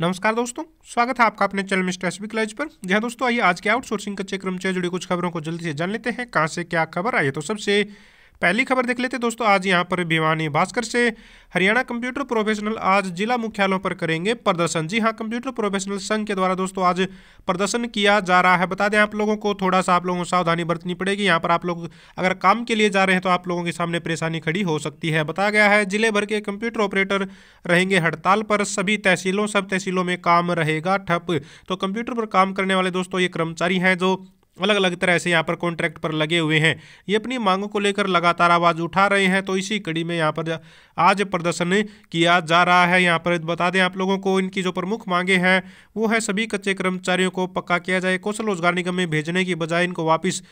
नमस्कार दोस्तों स्वागत है आपका अपने चैनल मिस्टर एस कॉलेज पर जहाँ दोस्तों आइए आज के आउटसोर्सिंग कच्चे क्रम से जुड़ी कुछ खबरों को जल्दी से जान लेते हैं कहाँ से क्या खबर आई है तो सबसे पहली खबर देख लेते दोस्तों आज यहाँ पर भिवानी भास्कर से हरियाणा कंप्यूटर प्रोफेशनल आज जिला मुख्यालयों पर करेंगे प्रदर्शन जी हाँ कंप्यूटर प्रोफेशनल संघ के द्वारा दोस्तों आज प्रदर्शन किया जा रहा है बता दें आप लोगों को थोड़ा सा आप लोगों को सावधानी बरतनी पड़ेगी यहाँ पर आप लोग अगर काम के लिए जा रहे हैं तो आप लोगों के सामने परेशानी खड़ी हो सकती है बताया गया है जिले भर के कंप्यूटर ऑपरेटर रहेंगे हड़ताल पर सभी तहसीलों सब तहसीलों में काम रहेगा ठप तो कंप्यूटर पर काम करने वाले दोस्तों ये कर्मचारी हैं जो अलग अलग तरह से यहाँ पर कॉन्ट्रैक्ट पर लगे हुए हैं ये अपनी मांगों को लेकर लगातार आवाज़ उठा रहे हैं तो इसी कड़ी में यहाँ पर आज प्रदर्शन किया जा रहा है यहाँ पर बता दें आप लोगों को इनकी जो प्रमुख मांगे हैं वो है सभी कच्चे कर्मचारियों को पक्का किया जाए कौशल रोजगार निगम में भेजने की बजाय इनको वापिस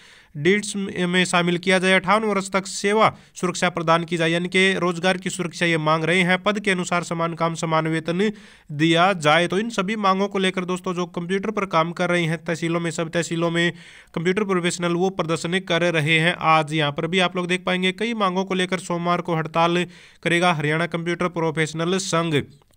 डील्स में शामिल किया जाए अठावन वर्ष तक सेवा सुरक्षा प्रदान की जाए यानी कि रोजगार की सुरक्षा ये मांग रहे हैं पद के अनुसार समान काम समान वेतन दिया जाए तो इन सभी मांगों को लेकर दोस्तों जो कंप्यूटर पर काम कर रहे हैं तहसीलों में सब तहसीलों में कंप्यूटर प्रोफेशनल वो प्रदर्शन कर रहे हैं आज यहाँ पर भी आप लोग देख पाएंगे कई मांगों को लेकर सोमवार को हड़ताल करेगा हरियाणा कंप्यूटर प्रोफेशनल संघ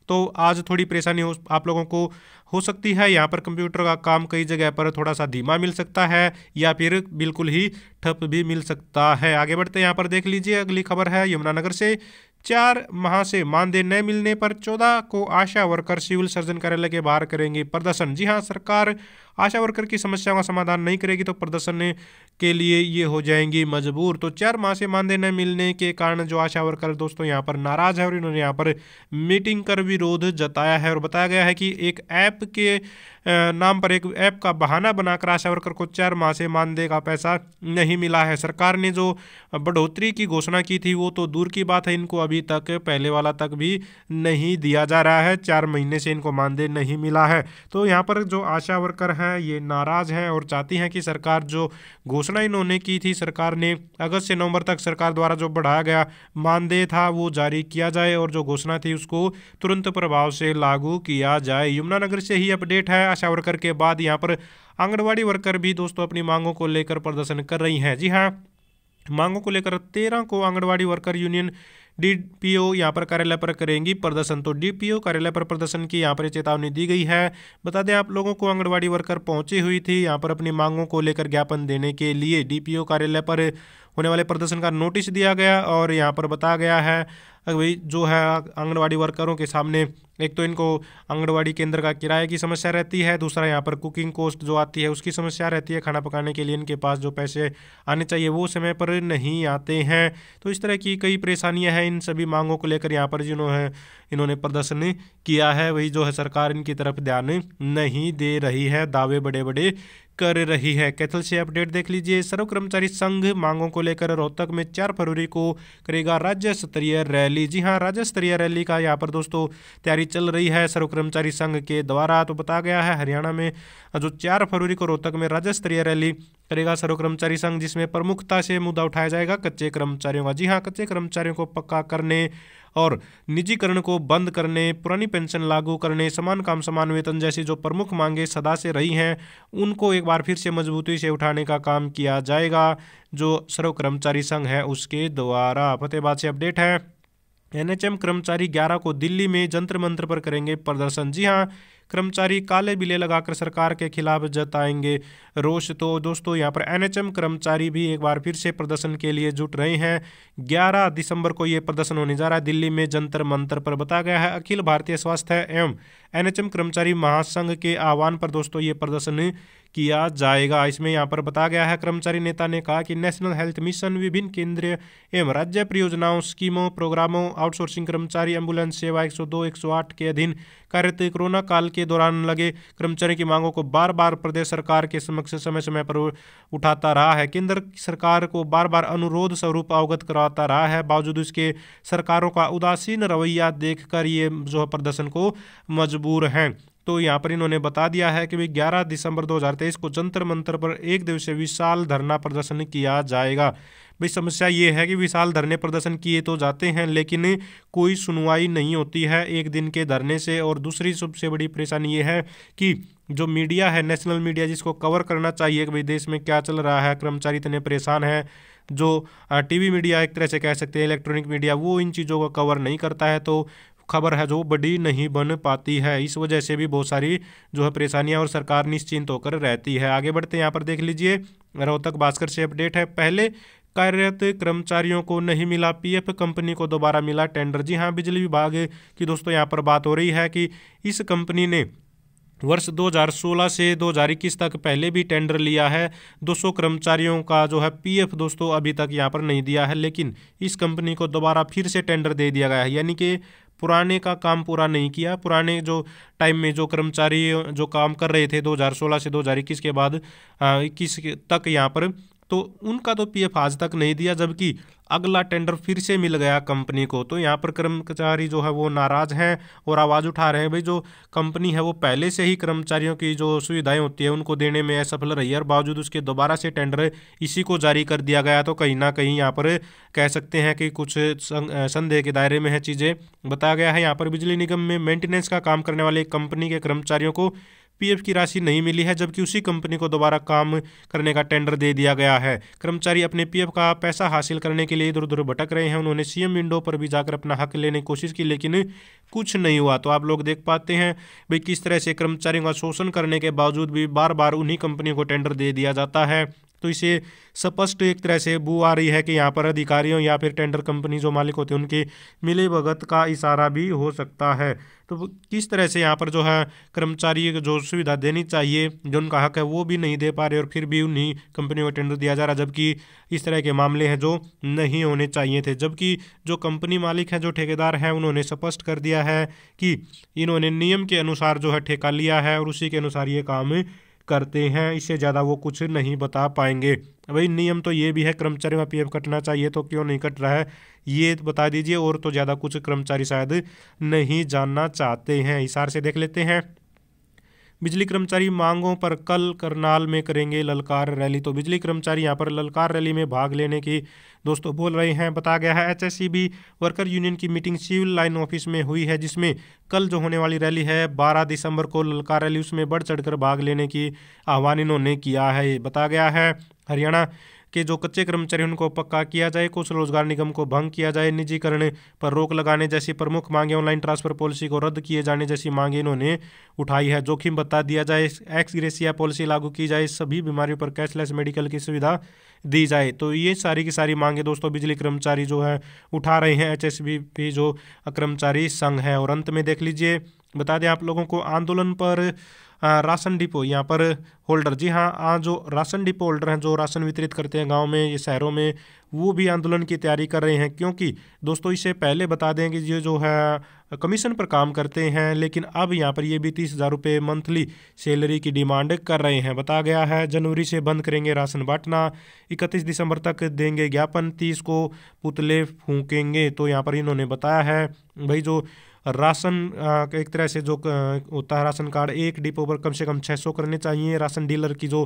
तो आज थोड़ी परेशानी हो आप लोगों को हो सकती है यहाँ पर कंप्यूटर का काम कई जगह पर थोड़ा सा धीमा मिल सकता है या फिर बिल्कुल ही ठप भी मिल सकता है आगे बढ़ते यहाँ पर देख लीजिए अगली खबर है यमुनानगर से चार माह से मानदेय न मिलने पर चौदह को आशा वर्कर सिविल सर्जन कार्यालय के बाहर करेंगे प्रदर्शन जी हाँ सरकार आशा वर्कर की समस्याओं का समाधान नहीं करेगी तो प्रदर्शन के लिए ये हो जाएंगी मजबूर तो चार माह से मानदेय न मिलने के कारण जो आशा वर्कर दोस्तों यहाँ पर नाराज़ है और इन्होंने यहाँ पर मीटिंग कर विरोध जताया है और बताया गया है कि एक ऐप के नाम पर एक ऐप का बहाना बनाकर आशा वर्कर को चार माह से मानदेय का पैसा नहीं मिला है सरकार ने जो बढ़ोतरी की घोषणा की थी वो तो दूर की बात है इनको अभी तक पहले वाला तक भी नहीं दिया जा रहा है चार महीने से इनको मानदेय नहीं मिला है तो यहाँ पर जो आशा वर्कर हैं है ये नाराज़ है और चाहती हैं कि सरकार जो घोषणा इन्होंने की थी सरकार ने अगस्त से नवंबर तक सरकार द्वारा जो बढ़ाया गया मानदेय था वो जारी किया जाए और जो घोषणा थी उसको तुरंत प्रभाव से लागू किया जाए यमुनानगर से ही अपडेट है आशा वर्कर के बाद यहाँ पर आंगनबाड़ी वर्कर भी दोस्तों अपनी मांगों को लेकर प्रदर्शन कर रही हैं जी हाँ मांगों को लेकर तेरह को आंगनबाड़ी वर्कर यूनियन डीपीओ यहाँ पर कार्यालय पर करेंगी प्रदर्शन तो डीपीओ कार्यालय पर प्रदर्शन की यहाँ पर चेतावनी दी गई है बता दें आप लोगों को आंगनबाड़ी वर्कर पहुंची हुई थी यहाँ पर अपनी मांगों को लेकर ज्ञापन देने के लिए डीपीओ कार्यालय पर होने वाले प्रदर्शन का नोटिस दिया गया और यहाँ पर बताया गया है भाई जो है आंगनबाड़ी वर्करों के सामने एक तो इनको आंगनबाड़ी केंद्र का किराए की समस्या रहती है दूसरा यहाँ पर कुकिंग कोस्ट जो आती है उसकी समस्या रहती है खाना पकाने के लिए इनके पास जो पैसे आने चाहिए वो समय पर नहीं आते हैं तो इस तरह की कई परेशानियाँ हैं इन सभी मांगों को लेकर यहाँ पर जिन्होंने इन्होंने प्रदर्शन किया है वही जो है सरकार इनकी तरफ ध्यान नहीं दे रही है दावे बड़े बड़े कर रही है कैथल से अपडेट देख लीजिए सर्व कर्मचारी संघ मांगों को लेकर रोहतक में चार फरवरी को करेगा राज्य स्तरीय रैली जी हाँ राज्य स्तरीय रैली का यहाँ पर दोस्तों तैयारी चल रही है सर्व कर्मचारी संघ के द्वारा तो बताया गया है हरियाणा में जो चार फरवरी को रोहतक में राज्य स्तरीय रैली करेगा सर्व कर्मचारी संघ जिसमें प्रमुखता से मुद्दा उठाया जाएगा कच्चे कर्मचारियों का जी हाँ कच्चे कर्मचारियों को पक्का करने और निजीकरण को बंद करने पुरानी पेंशन लागू करने समान काम समान वेतन जैसी जो प्रमुख मांगे सदा से रही हैं उनको एक बार फिर से मजबूती से उठाने का काम किया जाएगा जो सर्व कर्मचारी संघ है उसके द्वारा फतेहबाद से अपडेट है एनएचएम कर्मचारी ग्यारह को दिल्ली में जंत्र मंत्र पर करेंगे प्रदर्शन जी हाँ कर्मचारी काले बिले लगाकर सरकार के खिलाफ जताएंगे रोष तो दोस्तों यहाँ पर एनएचएम कर्मचारी भी एक बार फिर से प्रदर्शन के लिए जुट रहे हैं ग्यारह दिसंबर को ये प्रदर्शन होने जा रहा है दिल्ली में जंतर मंत्र पर बताया गया है अखिल भारतीय स्वास्थ्य एवं एनएचएम कर्मचारी महासंघ के आह्वान पर दोस्तों ये प्रदर्शन किया जाएगा इसमें यहाँ पर बताया गया है कर्मचारी नेता ने कहा कि नेशनल हेल्थ मिशन विभिन्न केंद्रीय एवं राज्य परियोजनाओं स्कीमों प्रोग्रामों आउटसोर्सिंग कर्मचारी एम्बुलेंस सेवा 102 108 के अधीन कार्यरत कोरोना काल के दौरान लगे कर्मचारियों की मांगों को बार बार प्रदेश सरकार के समक्ष समय समय पर उठाता रहा है केंद्र सरकार को बार बार अनुरोध स्वरूप अवगत करवाता रहा है बावजूद इसके सरकारों का उदासीन रवैया देखकर ये जो प्रदर्शन को मजबूर हैं तो यहाँ पर इन्होंने बता दिया है कि भाई 11 दिसंबर 2023 को जंतर मंत्र पर एक दिवसीय विशाल धरना प्रदर्शन किया जाएगा भाई समस्या ये है कि विशाल धरने प्रदर्शन किए तो जाते हैं लेकिन कोई सुनवाई नहीं होती है एक दिन के धरने से और दूसरी सबसे बड़ी परेशानी ये है कि जो मीडिया है नेशनल मीडिया जिसको कवर करना चाहिए कि भाई देश में क्या चल रहा है कर्मचारी इतने परेशान हैं जो टीवी मीडिया एक तरह से कह सकते हैं इलेक्ट्रॉनिक मीडिया वो इन चीज़ों को कवर नहीं करता है तो खबर है जो बड़ी नहीं बन पाती है इस वजह से भी बहुत सारी जो है परेशानियां और सरकार निश्चिंत होकर रहती है आगे बढ़ते यहाँ पर देख लीजिए रोहतक भास्कर से अपडेट है पहले कार्यरत कर्मचारियों को नहीं मिला पीएफ कंपनी को दोबारा मिला टेंडर जी हाँ बिजली विभाग की दोस्तों यहाँ पर बात हो रही है कि इस कंपनी ने वर्ष 2016 से 2021 तक पहले भी टेंडर लिया है 200 कर्मचारियों का जो है पीएफ दोस्तों अभी तक यहाँ पर नहीं दिया है लेकिन इस कंपनी को दोबारा फिर से टेंडर दे दिया गया है यानी कि पुराने का काम पूरा नहीं किया पुराने जो टाइम में जो कर्मचारी जो काम कर रहे थे 2016 से 2021 के बाद इक्कीस तक यहाँ पर तो उनका तो पीएफ आज तक नहीं दिया जबकि अगला टेंडर फिर से मिल गया कंपनी को तो यहाँ पर कर्मचारी जो है वो नाराज़ हैं और आवाज़ उठा रहे हैं भाई जो कंपनी है वो पहले से ही कर्मचारियों की जो सुविधाएं होती है उनको देने में असफल रही है और बावजूद उसके दोबारा से टेंडर इसी को जारी कर दिया गया तो कहीं ना कहीं यहाँ पर कह सकते हैं कि कुछ संदेह के दायरे में है चीज़ें बताया गया है यहाँ पर बिजली निगम में मेंटेनेंस का काम करने वाले कंपनी के कर्मचारियों को पीएफ की राशि नहीं मिली है जबकि उसी कंपनी को दोबारा काम करने का टेंडर दे दिया गया है कर्मचारी अपने पीएफ का पैसा हासिल करने के लिए इधर उधर भटक रहे हैं उन्होंने सीएम विंडो पर भी जाकर अपना हक लेने की कोशिश की लेकिन कुछ नहीं हुआ तो आप लोग देख पाते हैं भाई किस तरह से कर्मचारियों का शोषण करने के बावजूद भी बार बार उन्हीं कंपनियों को टेंडर दे दिया जाता है तो इसे स्पष्ट एक तरह से बू आ रही है कि यहाँ पर अधिकारियों या फिर टेंडर कंपनी जो मालिक होते हैं उनके मिले भगत का इशारा भी हो सकता है तो किस तरह से यहाँ पर जो है कर्मचारी जो सुविधा देनी चाहिए जो उनका हक है वो भी नहीं दे पा रहे और फिर भी उन्हीं कंपनियों को टेंडर दिया जा रहा जबकि इस तरह के मामले हैं जो नहीं होने चाहिए थे जबकि जो कंपनी मालिक हैं जो ठेकेदार हैं उन्होंने स्पष्ट कर दिया है कि इन्होंने नियम के अनुसार जो है ठेका लिया है और उसी के अनुसार ये काम करते हैं इससे ज़्यादा वो कुछ नहीं बता पाएंगे भाई नियम तो ये भी है कर्मचारी में पीएफ कटना चाहिए तो क्यों नहीं कट रहा है ये बता दीजिए और तो ज़्यादा कुछ कर्मचारी शायद नहीं जानना चाहते हैं इशार से देख लेते हैं बिजली कर्मचारी मांगों पर कल करनाल में करेंगे ललकार रैली तो बिजली कर्मचारी यहाँ पर ललकार रैली में भाग लेने की दोस्तों बोल रहे हैं बताया गया है एचएससीबी वर्कर यूनियन की मीटिंग सिविल लाइन ऑफिस में हुई है जिसमें कल जो होने वाली रैली है 12 दिसंबर को ललकार रैली उसमें बढ़ चढ़कर भाग लेने की आह्वान इन्होंने किया है बताया गया है हरियाणा कि जो कच्चे कर्मचारी उनको पक्का किया जाए कुछ रोजगार निगम को भंग किया जाए निजीकरण पर रोक लगाने जैसी प्रमुख मांगे ऑनलाइन ट्रांसफर पॉलिसी को रद्द किए जाने जैसी मांगे इन्होंने उठाई है जोखिम बता दिया जाए एक्स ग्रेसिया पॉलिसी लागू की जाए सभी बीमारियों पर कैशलेस मेडिकल की सुविधा दी जाए तो ये सारी की सारी मांगे दोस्तों बिजली कर्मचारी जो है उठा रहे हैं एच एस जो कर्मचारी संघ है और अंत में देख लीजिए बता दें आप लोगों को आंदोलन पर राशन डिपो यहाँ पर होल्डर जी हाँ आज जो राशन डिपो होल्डर हैं जो राशन वितरित करते हैं गांव में ये शहरों में वो भी आंदोलन की तैयारी कर रहे हैं क्योंकि दोस्तों इसे पहले बता दें कि ये जो है कमीशन पर काम करते हैं लेकिन अब यहाँ पर ये भी तीस हज़ार रुपये मंथली सैलरी की डिमांड कर रहे हैं बताया गया है जनवरी से बंद करेंगे राशन बांटना इकतीस दिसंबर तक देंगे ज्ञापन तीस को पुतले फूकेंगे तो यहाँ पर इन्होंने बताया है भाई जो राशन एक तरह से जो होता है राशन कार्ड एक डिपो पर कम से कम 600 करने चाहिए राशन डीलर की जो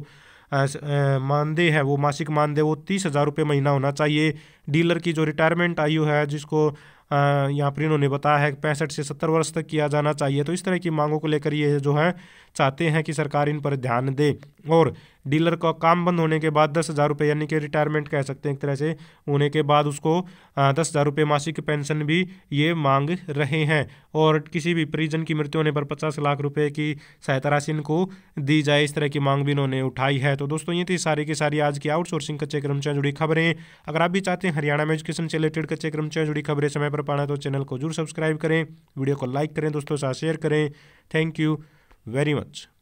मानदेय है वो मासिक मानदेय वो तीस हज़ार रुपये महीना होना चाहिए डीलर की जो रिटायरमेंट आयु है जिसको यहाँ पर इन्होंने बताया है पैंसठ से सत्तर वर्ष तक किया जाना चाहिए तो इस तरह की मांगों को लेकर ये जो है चाहते हैं कि सरकार इन पर ध्यान दे और डीलर का काम बंद होने के बाद दस हज़ार रुपये यानी कि रिटायरमेंट कह सकते हैं एक तरह से होने के बाद उसको दस हज़ार रुपये मासिक पेंशन भी ये मांग रहे हैं और किसी भी परिजन की मृत्यु होने पर पचास लाख रुपये की सहायता राशि इनको दी जाए इस तरह की मांग भी इन्होंने उठाई है तो दोस्तों ये थी सारी की सारी आज की आउटसोर्सिंग कच्चे कर्मचारियों जुड़ी खबरें अगर आप भी चाहते हैं हरियाणा में एजुकेशन से रिलेटेड कच्चे कर्मचारियों जुड़ी खबरें समय पर पाना तो चैनल को जरूर सब्सक्राइब करें वीडियो को लाइक करें दोस्तों साथ शेयर करें थैंक यू वेरी मच